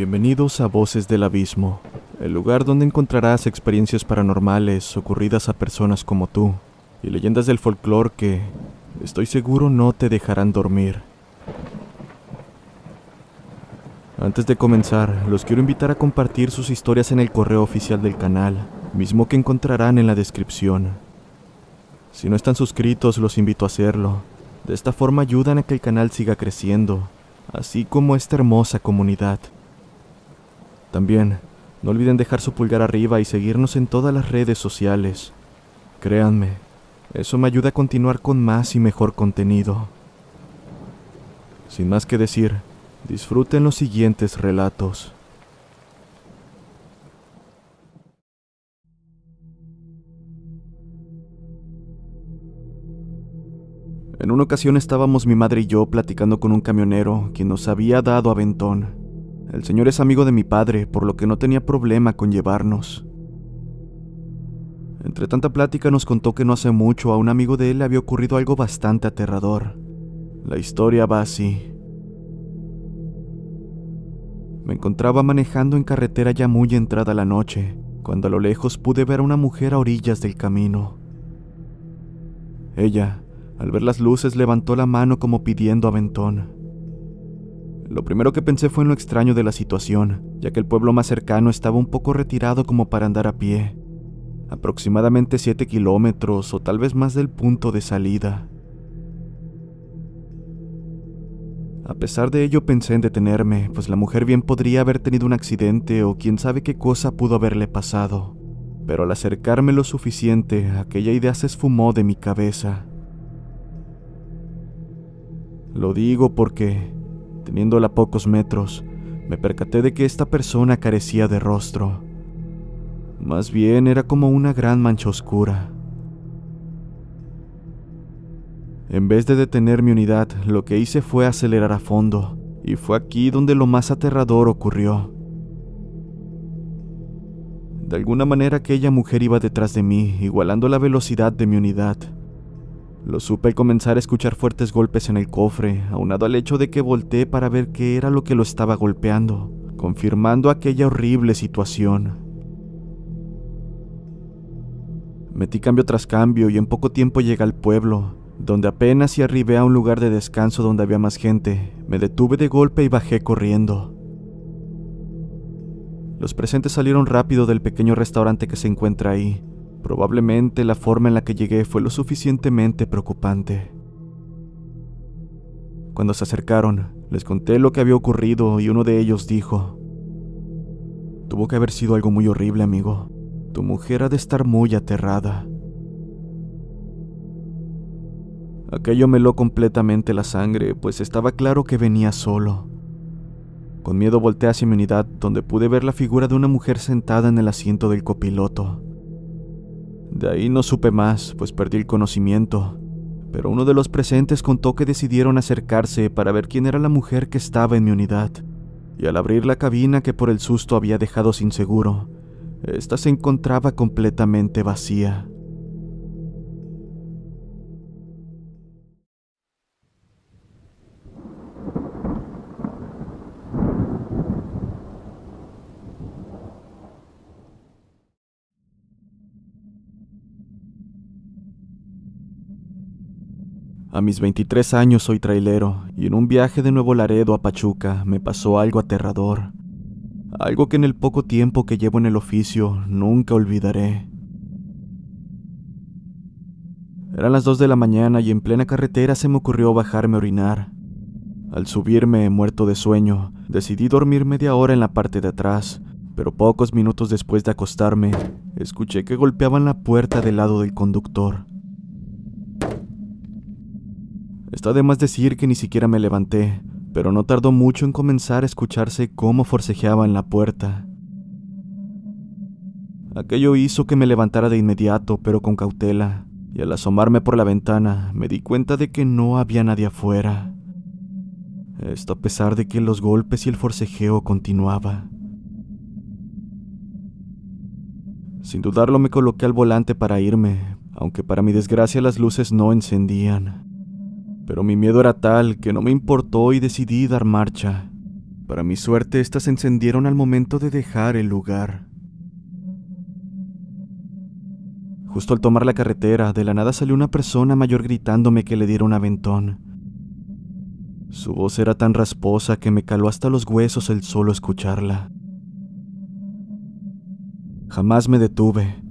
Bienvenidos a Voces del Abismo, el lugar donde encontrarás experiencias paranormales ocurridas a personas como tú y leyendas del folclore que, estoy seguro, no te dejarán dormir. Antes de comenzar, los quiero invitar a compartir sus historias en el correo oficial del canal, mismo que encontrarán en la descripción. Si no están suscritos, los invito a hacerlo. De esta forma ayudan a que el canal siga creciendo, así como esta hermosa comunidad. También, no olviden dejar su pulgar arriba y seguirnos en todas las redes sociales. Créanme, eso me ayuda a continuar con más y mejor contenido. Sin más que decir, disfruten los siguientes relatos. En una ocasión estábamos mi madre y yo platicando con un camionero, quien nos había dado aventón. El señor es amigo de mi padre, por lo que no tenía problema con llevarnos. Entre tanta plática nos contó que no hace mucho a un amigo de él le había ocurrido algo bastante aterrador. La historia va así. Me encontraba manejando en carretera ya muy entrada la noche, cuando a lo lejos pude ver a una mujer a orillas del camino. Ella, al ver las luces, levantó la mano como pidiendo aventón. Lo primero que pensé fue en lo extraño de la situación, ya que el pueblo más cercano estaba un poco retirado como para andar a pie, aproximadamente 7 kilómetros o tal vez más del punto de salida. A pesar de ello pensé en detenerme, pues la mujer bien podría haber tenido un accidente o quién sabe qué cosa pudo haberle pasado. Pero al acercarme lo suficiente, aquella idea se esfumó de mi cabeza. Lo digo porque Teniéndola a pocos metros, me percaté de que esta persona carecía de rostro. Más bien era como una gran mancha oscura. En vez de detener mi unidad, lo que hice fue acelerar a fondo, y fue aquí donde lo más aterrador ocurrió. De alguna manera aquella mujer iba detrás de mí, igualando la velocidad de mi unidad. Lo supe al comenzar a escuchar fuertes golpes en el cofre, aunado al hecho de que volteé para ver qué era lo que lo estaba golpeando, confirmando aquella horrible situación. Metí cambio tras cambio y en poco tiempo llegué al pueblo, donde apenas y arribé a un lugar de descanso donde había más gente, me detuve de golpe y bajé corriendo. Los presentes salieron rápido del pequeño restaurante que se encuentra ahí, Probablemente la forma en la que llegué fue lo suficientemente preocupante. Cuando se acercaron, les conté lo que había ocurrido y uno de ellos dijo, Tuvo que haber sido algo muy horrible, amigo. Tu mujer ha de estar muy aterrada. Aquello me completamente la sangre, pues estaba claro que venía solo. Con miedo volteé hacia mi unidad, donde pude ver la figura de una mujer sentada en el asiento del copiloto. De ahí no supe más, pues perdí el conocimiento, pero uno de los presentes contó que decidieron acercarse para ver quién era la mujer que estaba en mi unidad, y al abrir la cabina que por el susto había dejado sin seguro, esta se encontraba completamente vacía. A mis 23 años soy trailero y en un viaje de Nuevo Laredo a Pachuca me pasó algo aterrador. Algo que en el poco tiempo que llevo en el oficio nunca olvidaré. Eran las 2 de la mañana y en plena carretera se me ocurrió bajarme a orinar. Al subirme, muerto de sueño, decidí dormir media hora en la parte de atrás, pero pocos minutos después de acostarme, escuché que golpeaban la puerta del lado del conductor. Está de más decir que ni siquiera me levanté, pero no tardó mucho en comenzar a escucharse cómo forcejeaba en la puerta. Aquello hizo que me levantara de inmediato, pero con cautela, y al asomarme por la ventana me di cuenta de que no había nadie afuera. Esto a pesar de que los golpes y el forcejeo continuaba. Sin dudarlo me coloqué al volante para irme, aunque para mi desgracia las luces no encendían pero mi miedo era tal que no me importó y decidí dar marcha. Para mi suerte, estas se encendieron al momento de dejar el lugar. Justo al tomar la carretera, de la nada salió una persona mayor gritándome que le diera un aventón. Su voz era tan rasposa que me caló hasta los huesos el solo escucharla. Jamás me detuve.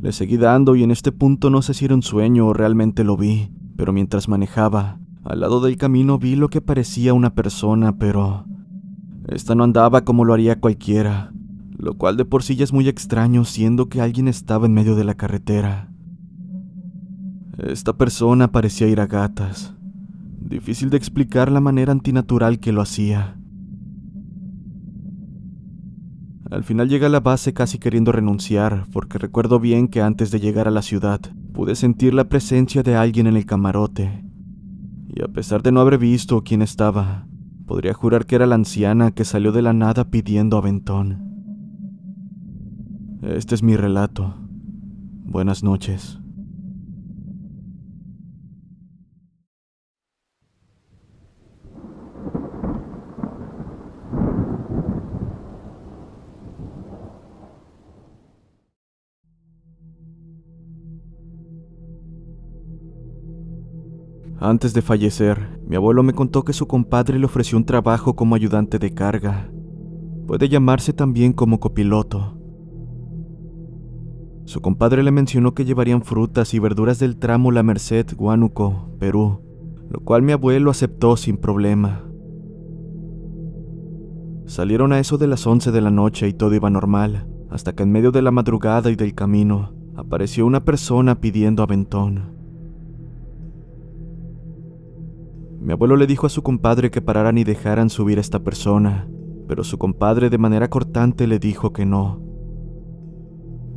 Le seguí dando y en este punto no sé si era un sueño o realmente lo vi, pero mientras manejaba, al lado del camino vi lo que parecía una persona, pero esta no andaba como lo haría cualquiera, lo cual de por sí ya es muy extraño siendo que alguien estaba en medio de la carretera. Esta persona parecía ir a gatas. Difícil de explicar la manera antinatural que lo hacía. Al final llegué a la base casi queriendo renunciar, porque recuerdo bien que antes de llegar a la ciudad, Pude sentir la presencia de alguien en el camarote, y a pesar de no haber visto quién estaba, podría jurar que era la anciana que salió de la nada pidiendo aventón. Este es mi relato. Buenas noches. Antes de fallecer, mi abuelo me contó que su compadre le ofreció un trabajo como ayudante de carga. Puede llamarse también como copiloto. Su compadre le mencionó que llevarían frutas y verduras del tramo La Merced, Huánuco, Perú, lo cual mi abuelo aceptó sin problema. Salieron a eso de las 11 de la noche y todo iba normal, hasta que en medio de la madrugada y del camino apareció una persona pidiendo aventón. Mi abuelo le dijo a su compadre que pararan y dejaran subir a esta persona, pero su compadre de manera cortante le dijo que no.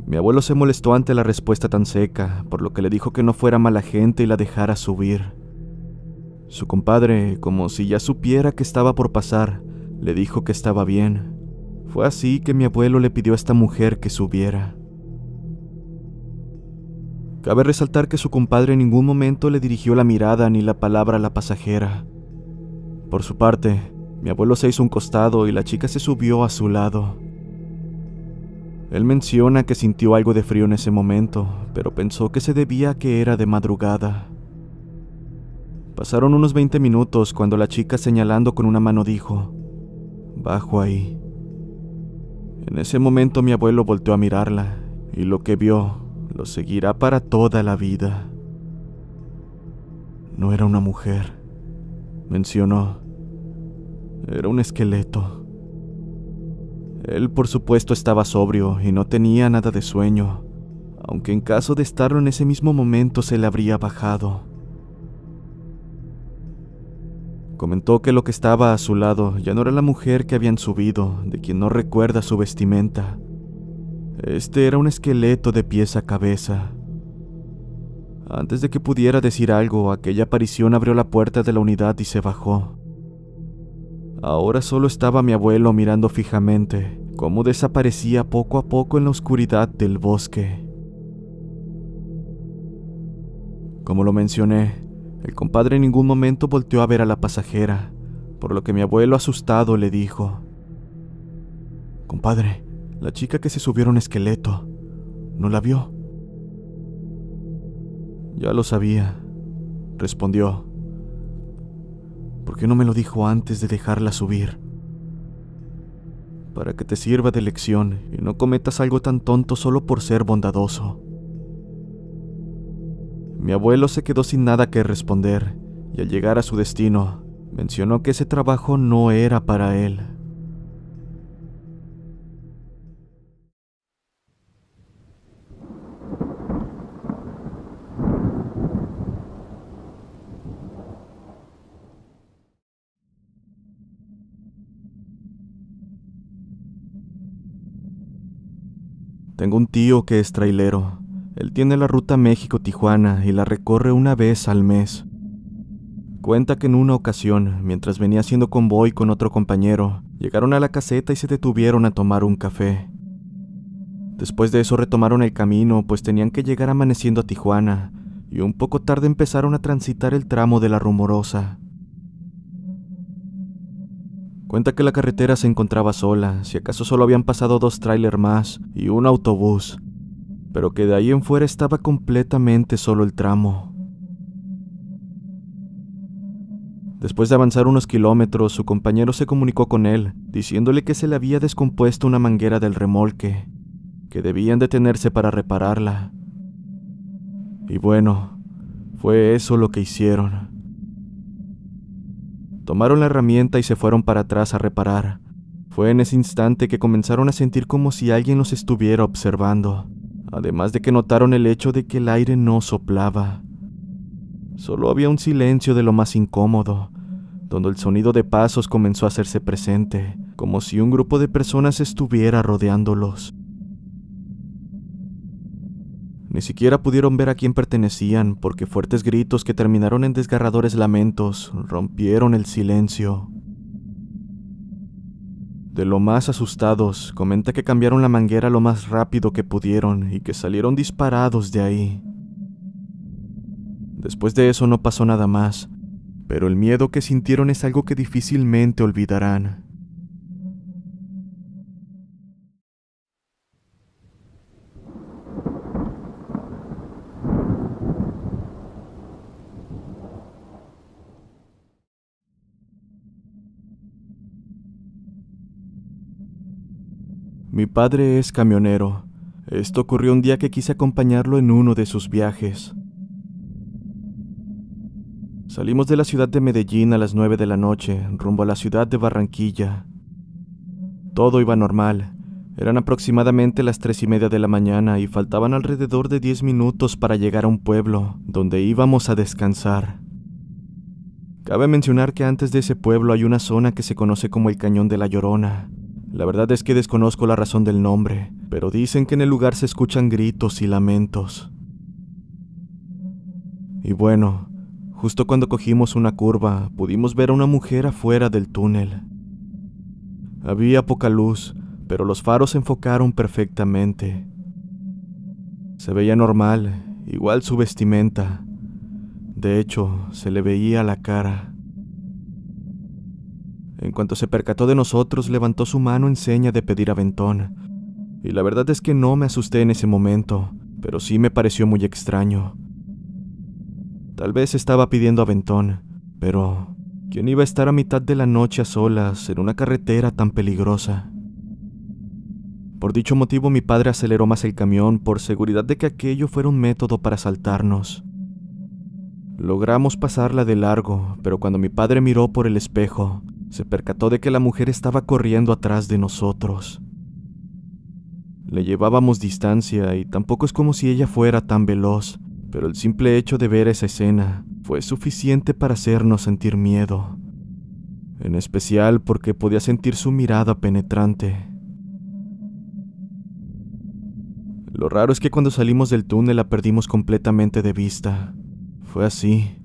Mi abuelo se molestó ante la respuesta tan seca, por lo que le dijo que no fuera mala gente y la dejara subir. Su compadre, como si ya supiera que estaba por pasar, le dijo que estaba bien. Fue así que mi abuelo le pidió a esta mujer que subiera. Cabe resaltar que su compadre en ningún momento le dirigió la mirada ni la palabra a la pasajera. Por su parte, mi abuelo se hizo un costado y la chica se subió a su lado. Él menciona que sintió algo de frío en ese momento, pero pensó que se debía a que era de madrugada. Pasaron unos 20 minutos cuando la chica señalando con una mano dijo, Bajo ahí. En ese momento mi abuelo volteó a mirarla y lo que vio lo seguirá para toda la vida. No era una mujer, mencionó. Era un esqueleto. Él, por supuesto, estaba sobrio y no tenía nada de sueño, aunque en caso de estarlo en ese mismo momento se le habría bajado. Comentó que lo que estaba a su lado ya no era la mujer que habían subido, de quien no recuerda su vestimenta, este era un esqueleto de pies a cabeza. Antes de que pudiera decir algo, aquella aparición abrió la puerta de la unidad y se bajó. Ahora solo estaba mi abuelo mirando fijamente cómo desaparecía poco a poco en la oscuridad del bosque. Como lo mencioné, el compadre en ningún momento volteó a ver a la pasajera, por lo que mi abuelo asustado le dijo, Compadre, la chica que se subió un esqueleto. ¿No la vio? Ya lo sabía, respondió. ¿Por qué no me lo dijo antes de dejarla subir? Para que te sirva de lección y no cometas algo tan tonto solo por ser bondadoso. Mi abuelo se quedó sin nada que responder y al llegar a su destino mencionó que ese trabajo no era para él. Tengo un tío que es trailero. Él tiene la ruta México-Tijuana y la recorre una vez al mes. Cuenta que en una ocasión, mientras venía haciendo convoy con otro compañero, llegaron a la caseta y se detuvieron a tomar un café. Después de eso retomaron el camino, pues tenían que llegar amaneciendo a Tijuana, y un poco tarde empezaron a transitar el tramo de la rumorosa. Cuenta que la carretera se encontraba sola, si acaso solo habían pasado dos tráiler más y un autobús, pero que de ahí en fuera estaba completamente solo el tramo. Después de avanzar unos kilómetros, su compañero se comunicó con él, diciéndole que se le había descompuesto una manguera del remolque, que debían detenerse para repararla. Y bueno, fue eso lo que hicieron. Tomaron la herramienta y se fueron para atrás a reparar. Fue en ese instante que comenzaron a sentir como si alguien los estuviera observando, además de que notaron el hecho de que el aire no soplaba. Solo había un silencio de lo más incómodo, donde el sonido de pasos comenzó a hacerse presente, como si un grupo de personas estuviera rodeándolos. Ni siquiera pudieron ver a quién pertenecían porque fuertes gritos que terminaron en desgarradores lamentos rompieron el silencio. De lo más asustados, comenta que cambiaron la manguera lo más rápido que pudieron y que salieron disparados de ahí. Después de eso no pasó nada más, pero el miedo que sintieron es algo que difícilmente olvidarán. Mi padre es camionero. Esto ocurrió un día que quise acompañarlo en uno de sus viajes. Salimos de la ciudad de Medellín a las 9 de la noche, rumbo a la ciudad de Barranquilla. Todo iba normal. Eran aproximadamente las tres y media de la mañana y faltaban alrededor de 10 minutos para llegar a un pueblo donde íbamos a descansar. Cabe mencionar que antes de ese pueblo hay una zona que se conoce como el Cañón de la Llorona, la verdad es que desconozco la razón del nombre, pero dicen que en el lugar se escuchan gritos y lamentos. Y bueno, justo cuando cogimos una curva, pudimos ver a una mujer afuera del túnel. Había poca luz, pero los faros se enfocaron perfectamente. Se veía normal, igual su vestimenta. De hecho, se le veía la cara. En cuanto se percató de nosotros, levantó su mano en seña de pedir aventón. Y la verdad es que no me asusté en ese momento, pero sí me pareció muy extraño. Tal vez estaba pidiendo aventón, pero ¿quién iba a estar a mitad de la noche a solas en una carretera tan peligrosa? Por dicho motivo mi padre aceleró más el camión por seguridad de que aquello fuera un método para saltarnos. Logramos pasarla de largo, pero cuando mi padre miró por el espejo, se percató de que la mujer estaba corriendo atrás de nosotros. Le llevábamos distancia y tampoco es como si ella fuera tan veloz, pero el simple hecho de ver esa escena fue suficiente para hacernos sentir miedo, en especial porque podía sentir su mirada penetrante. Lo raro es que cuando salimos del túnel la perdimos completamente de vista. Fue así,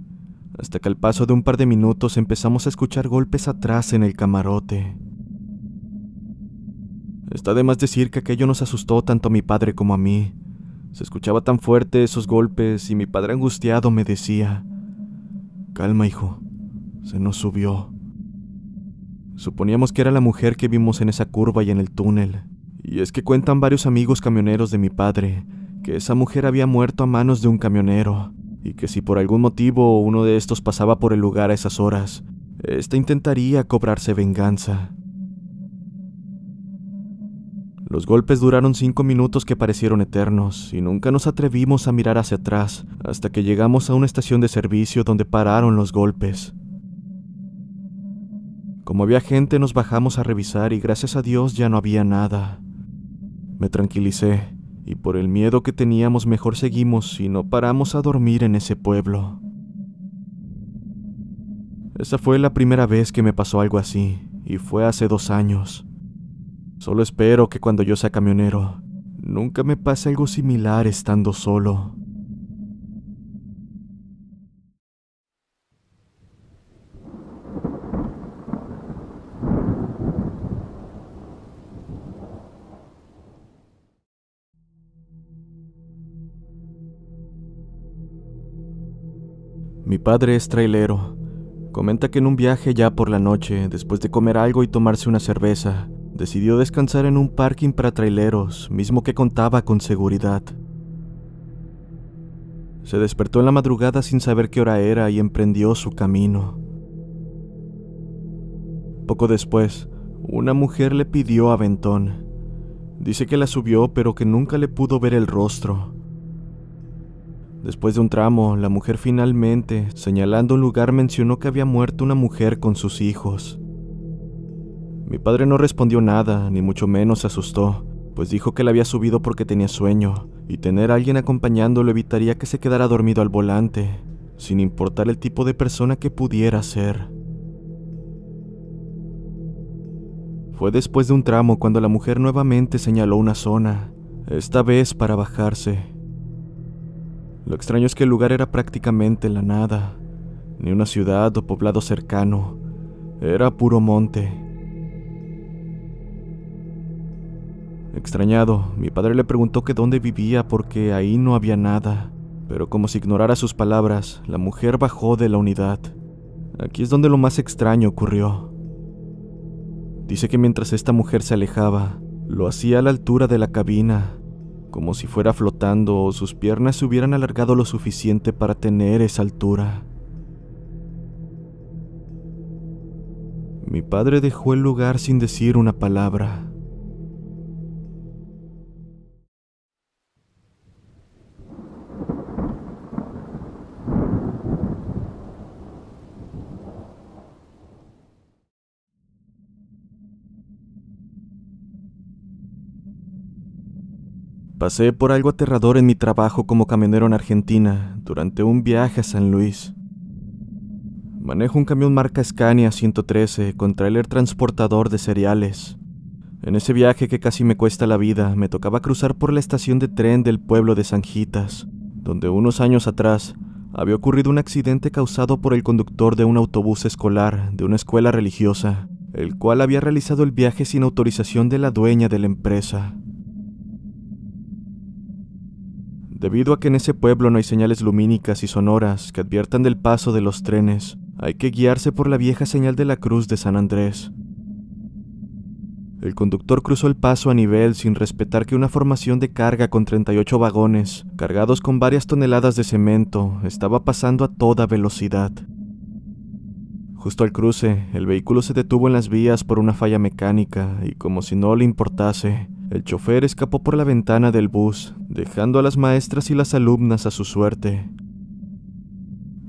hasta que al paso de un par de minutos empezamos a escuchar golpes atrás en el camarote. Está de más decir que aquello nos asustó tanto a mi padre como a mí. Se escuchaba tan fuerte esos golpes y mi padre angustiado me decía, Calma, hijo, se nos subió. Suponíamos que era la mujer que vimos en esa curva y en el túnel. Y es que cuentan varios amigos camioneros de mi padre que esa mujer había muerto a manos de un camionero y que si por algún motivo uno de estos pasaba por el lugar a esas horas, ésta este intentaría cobrarse venganza. Los golpes duraron cinco minutos que parecieron eternos, y nunca nos atrevimos a mirar hacia atrás, hasta que llegamos a una estación de servicio donde pararon los golpes. Como había gente nos bajamos a revisar y gracias a Dios ya no había nada. Me tranquilicé y por el miedo que teníamos mejor seguimos y no paramos a dormir en ese pueblo. Esa fue la primera vez que me pasó algo así, y fue hace dos años. Solo espero que cuando yo sea camionero, nunca me pase algo similar estando solo. Mi padre es trailero. Comenta que en un viaje ya por la noche, después de comer algo y tomarse una cerveza, decidió descansar en un parking para traileros, mismo que contaba con seguridad. Se despertó en la madrugada sin saber qué hora era y emprendió su camino. Poco después, una mujer le pidió aventón. Dice que la subió pero que nunca le pudo ver el rostro. Después de un tramo, la mujer finalmente, señalando un lugar, mencionó que había muerto una mujer con sus hijos. Mi padre no respondió nada, ni mucho menos se asustó, pues dijo que la había subido porque tenía sueño, y tener a alguien acompañándolo evitaría que se quedara dormido al volante, sin importar el tipo de persona que pudiera ser. Fue después de un tramo cuando la mujer nuevamente señaló una zona, esta vez para bajarse. Lo extraño es que el lugar era prácticamente la nada, ni una ciudad o poblado cercano, era puro monte. Extrañado, mi padre le preguntó que dónde vivía porque ahí no había nada, pero como si ignorara sus palabras, la mujer bajó de la unidad. Aquí es donde lo más extraño ocurrió. Dice que mientras esta mujer se alejaba, lo hacía a la altura de la cabina, como si fuera flotando o sus piernas se hubieran alargado lo suficiente para tener esa altura. Mi padre dejó el lugar sin decir una palabra. Pasé por algo aterrador en mi trabajo como camionero en Argentina durante un viaje a San Luis. Manejo un camión marca Scania 113 con trailer transportador de cereales. En ese viaje que casi me cuesta la vida, me tocaba cruzar por la estación de tren del pueblo de Sanjitas, donde unos años atrás había ocurrido un accidente causado por el conductor de un autobús escolar de una escuela religiosa, el cual había realizado el viaje sin autorización de la dueña de la empresa. Debido a que en ese pueblo no hay señales lumínicas y sonoras que adviertan del paso de los trenes, hay que guiarse por la vieja señal de la cruz de San Andrés. El conductor cruzó el paso a nivel sin respetar que una formación de carga con 38 vagones, cargados con varias toneladas de cemento, estaba pasando a toda velocidad. Justo al cruce, el vehículo se detuvo en las vías por una falla mecánica y como si no le importase, el chofer escapó por la ventana del bus, dejando a las maestras y las alumnas a su suerte.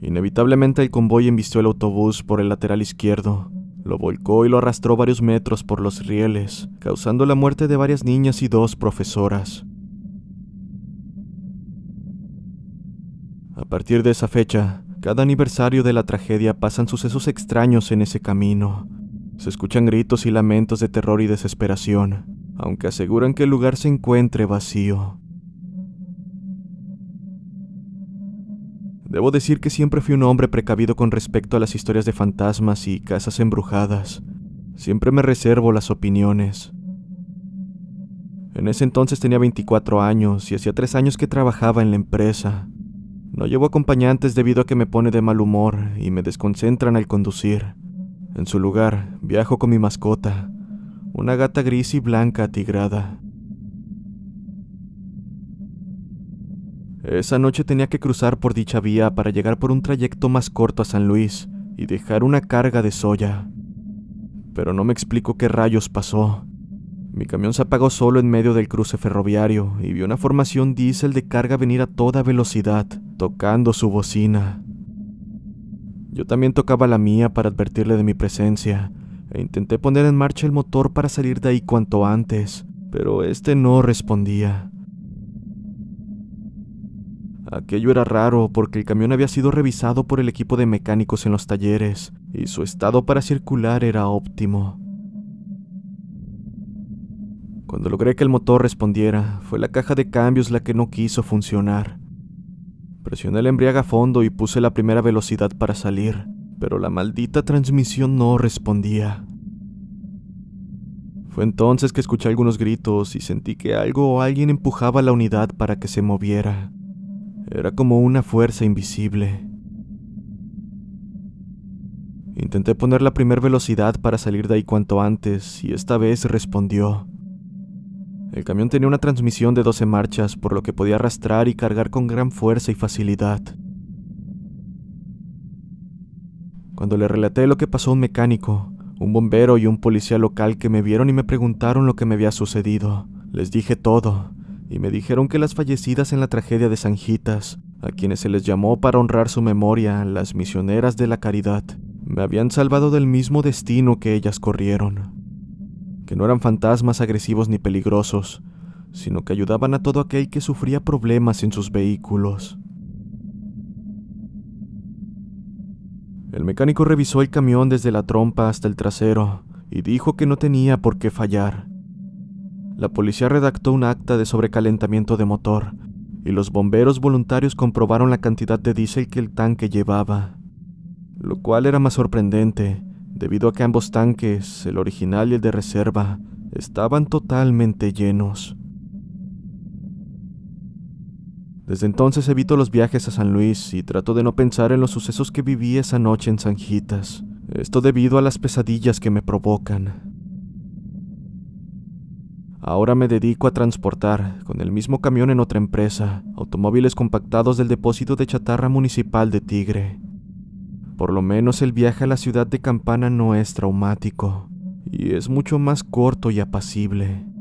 Inevitablemente el convoy embistió el autobús por el lateral izquierdo, lo volcó y lo arrastró varios metros por los rieles, causando la muerte de varias niñas y dos profesoras. A partir de esa fecha, cada aniversario de la tragedia pasan sucesos extraños en ese camino. Se escuchan gritos y lamentos de terror y desesperación, aunque aseguran que el lugar se encuentre vacío. Debo decir que siempre fui un hombre precavido con respecto a las historias de fantasmas y casas embrujadas. Siempre me reservo las opiniones. En ese entonces tenía 24 años y hacía tres años que trabajaba en la empresa. No llevo acompañantes debido a que me pone de mal humor y me desconcentran al conducir. En su lugar, viajo con mi mascota, una gata gris y blanca atigrada. Esa noche tenía que cruzar por dicha vía para llegar por un trayecto más corto a San Luis y dejar una carga de soya. Pero no me explico qué rayos pasó. Mi camión se apagó solo en medio del cruce ferroviario y vi una formación diésel de carga venir a toda velocidad, tocando su bocina. Yo también tocaba la mía para advertirle de mi presencia, e intenté poner en marcha el motor para salir de ahí cuanto antes, pero este no respondía. Aquello era raro porque el camión había sido revisado por el equipo de mecánicos en los talleres y su estado para circular era óptimo. Cuando logré que el motor respondiera, fue la caja de cambios la que no quiso funcionar. Presioné el embriaga a fondo y puse la primera velocidad para salir, pero la maldita transmisión no respondía. Fue entonces que escuché algunos gritos y sentí que algo o alguien empujaba la unidad para que se moviera. Era como una fuerza invisible. Intenté poner la primera velocidad para salir de ahí cuanto antes y esta vez respondió. El camión tenía una transmisión de 12 marchas por lo que podía arrastrar y cargar con gran fuerza y facilidad. Cuando le relaté lo que pasó a un mecánico, un bombero y un policía local que me vieron y me preguntaron lo que me había sucedido, les dije todo, y me dijeron que las fallecidas en la tragedia de Sanjitas, a quienes se les llamó para honrar su memoria, las misioneras de la caridad, me habían salvado del mismo destino que ellas corrieron. Que no eran fantasmas agresivos ni peligrosos, sino que ayudaban a todo aquel que sufría problemas en sus vehículos. El mecánico revisó el camión desde la trompa hasta el trasero y dijo que no tenía por qué fallar. La policía redactó un acta de sobrecalentamiento de motor y los bomberos voluntarios comprobaron la cantidad de diésel que el tanque llevaba, lo cual era más sorprendente debido a que ambos tanques, el original y el de reserva, estaban totalmente llenos. Desde entonces evito los viajes a San Luis y trato de no pensar en los sucesos que viví esa noche en Sanjitas. Esto debido a las pesadillas que me provocan. Ahora me dedico a transportar, con el mismo camión en otra empresa, automóviles compactados del depósito de chatarra municipal de Tigre. Por lo menos el viaje a la ciudad de Campana no es traumático, y es mucho más corto y apacible.